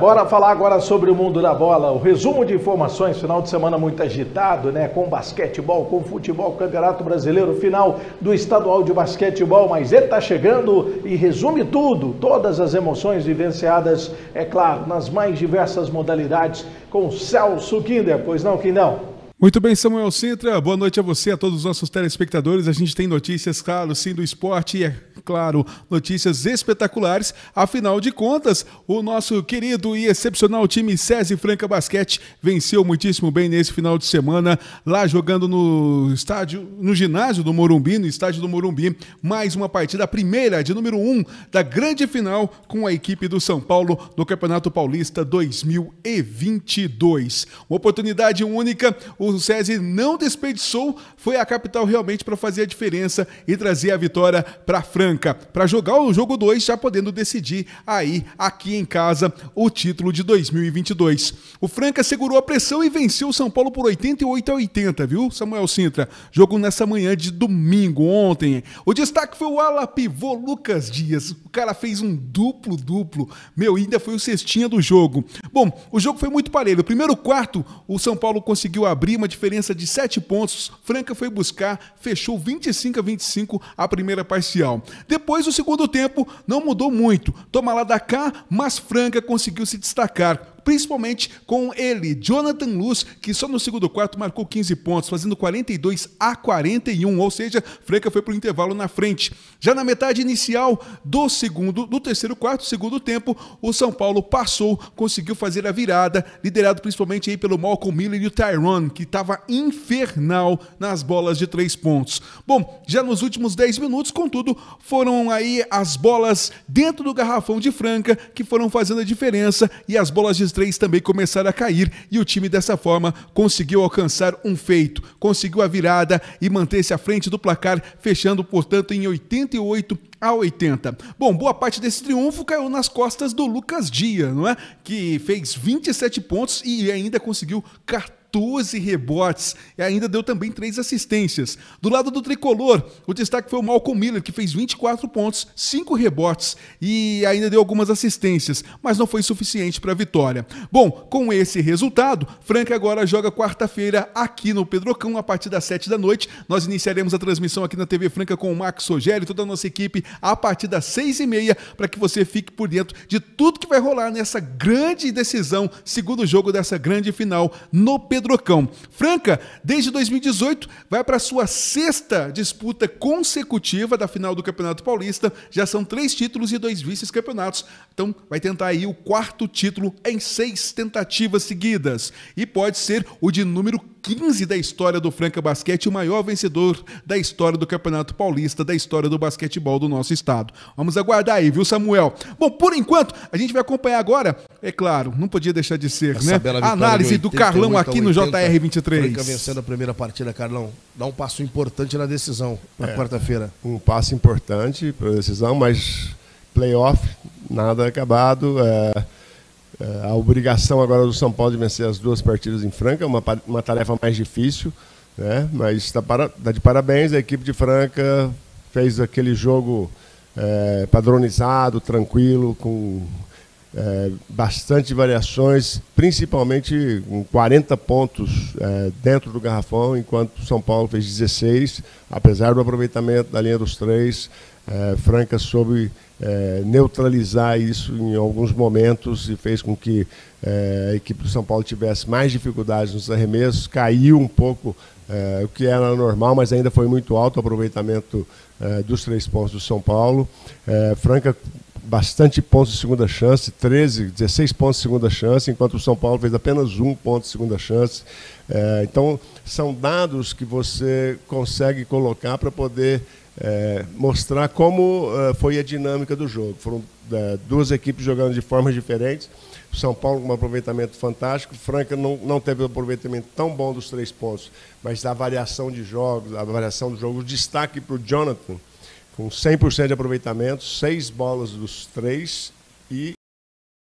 Bora falar agora sobre o mundo da bola. O resumo de informações, final de semana muito agitado, né? Com basquetebol, com futebol, Campeonato Brasileiro, final do estadual de basquetebol, mas ele tá chegando e resume tudo, todas as emoções vivenciadas, é claro, nas mais diversas modalidades com Celso Kinder. Pois não, Quindão? Muito bem, Samuel Sintra. Boa noite a você, a todos os nossos telespectadores. A gente tem notícias, claro, sim, do esporte e é claro, notícias espetaculares. Afinal de contas, o nosso querido e excepcional time SESI Franca Basquete venceu muitíssimo bem nesse final de semana, lá jogando no estádio, no ginásio do Morumbi, no estádio do Morumbi, mais uma partida, a primeira de número 1 um da grande final com a equipe do São Paulo no Campeonato Paulista 2022. Uma oportunidade única, o SESI não desperdiçou, foi a capital realmente para fazer a diferença e trazer a vitória para Franca para jogar o jogo 2, já podendo decidir aí aqui em casa o título de 2022. O Franca segurou a pressão e venceu o São Paulo por 88 a 80, viu? Samuel Sintra, jogo nessa manhã de domingo ontem. O destaque foi o ala pivô Lucas Dias. O cara fez um duplo duplo. Meu, ainda foi o cestinha do jogo. Bom, o jogo foi muito parelho. O primeiro quarto, o São Paulo conseguiu abrir uma diferença de 7 pontos. Franca foi buscar, fechou 25 a 25 a primeira parcial. Depois, o segundo tempo não mudou muito. Toma lá da cá, mas Franca conseguiu se destacar principalmente com ele, Jonathan Luz, que só no segundo quarto marcou 15 pontos, fazendo 42 a 41, ou seja, Franca foi para o intervalo na frente. Já na metade inicial do segundo, do terceiro quarto, segundo tempo, o São Paulo passou, conseguiu fazer a virada, liderado principalmente aí pelo Malcolm Miller e o Tyrone, que estava infernal nas bolas de três pontos. Bom, já nos últimos 10 minutos, contudo, foram aí as bolas dentro do garrafão de Franca que foram fazendo a diferença e as bolas de três também começaram a cair e o time dessa forma conseguiu alcançar um feito, conseguiu a virada e manter-se à frente do placar, fechando, portanto, em 88 a 80. Bom, boa parte desse triunfo caiu nas costas do Lucas Dias, não é? Que fez 27 pontos e ainda conseguiu 14 14 rebotes e ainda deu também três assistências. Do lado do tricolor, o destaque foi o Malcolm Miller, que fez 24 pontos, 5 rebotes e ainda deu algumas assistências, mas não foi suficiente para a vitória. Bom, com esse resultado, Franca agora joga quarta-feira aqui no Pedrocão, a partir das 7 da noite. Nós iniciaremos a transmissão aqui na TV Franca com o Max Rogério e toda a nossa equipe a partir das 6 e meia, para que você fique por dentro de tudo que vai rolar nessa grande decisão, segundo jogo dessa grande final no Pedrocão. Pedrocão. Franca, desde 2018, vai para sua sexta disputa consecutiva da final do Campeonato Paulista. Já são três títulos e dois vice campeonatos Então, vai tentar aí o quarto título em seis tentativas seguidas. E pode ser o de número 15 da história do Franca Basquete, o maior vencedor da história do Campeonato Paulista, da história do basquetebol do nosso estado. Vamos aguardar aí, viu, Samuel? Bom, por enquanto, a gente vai acompanhar agora, é claro, não podia deixar de ser, Essa né? A análise do Carlão aqui no JR23. Franca vencendo a primeira partida, Carlão. Dá um passo importante na decisão, na é, quarta-feira. Um passo importante para a decisão, mas playoff, nada acabado. É é, a obrigação agora do São Paulo de vencer as duas partidas em Franca, uma, uma tarefa mais difícil, né? mas está tá de parabéns, a equipe de Franca fez aquele jogo é, padronizado, tranquilo, com é, bastante variações, principalmente com 40 pontos é, dentro do garrafão, enquanto São Paulo fez 16, apesar do aproveitamento da linha dos três, eh, Franca soube é, neutralizar isso em alguns momentos e fez com que é, a equipe do São Paulo tivesse mais dificuldades nos arremessos, caiu um pouco o que era normal, mas ainda foi muito alto o aproveitamento dos três pontos do São Paulo. Franca bastante pontos de segunda chance, 13, 16 pontos de segunda chance, enquanto o São Paulo fez apenas um ponto de segunda chance. É, então, são dados que você consegue colocar para poder é, mostrar como uh, foi a dinâmica do jogo. Foram uh, duas equipes jogando de formas diferentes. São Paulo com um aproveitamento fantástico. Franca não, não teve um aproveitamento tão bom dos três pontos, mas da variação de jogos, a variação do jogo, o destaque para o Jonathan, com 100% de aproveitamento, seis bolas dos três e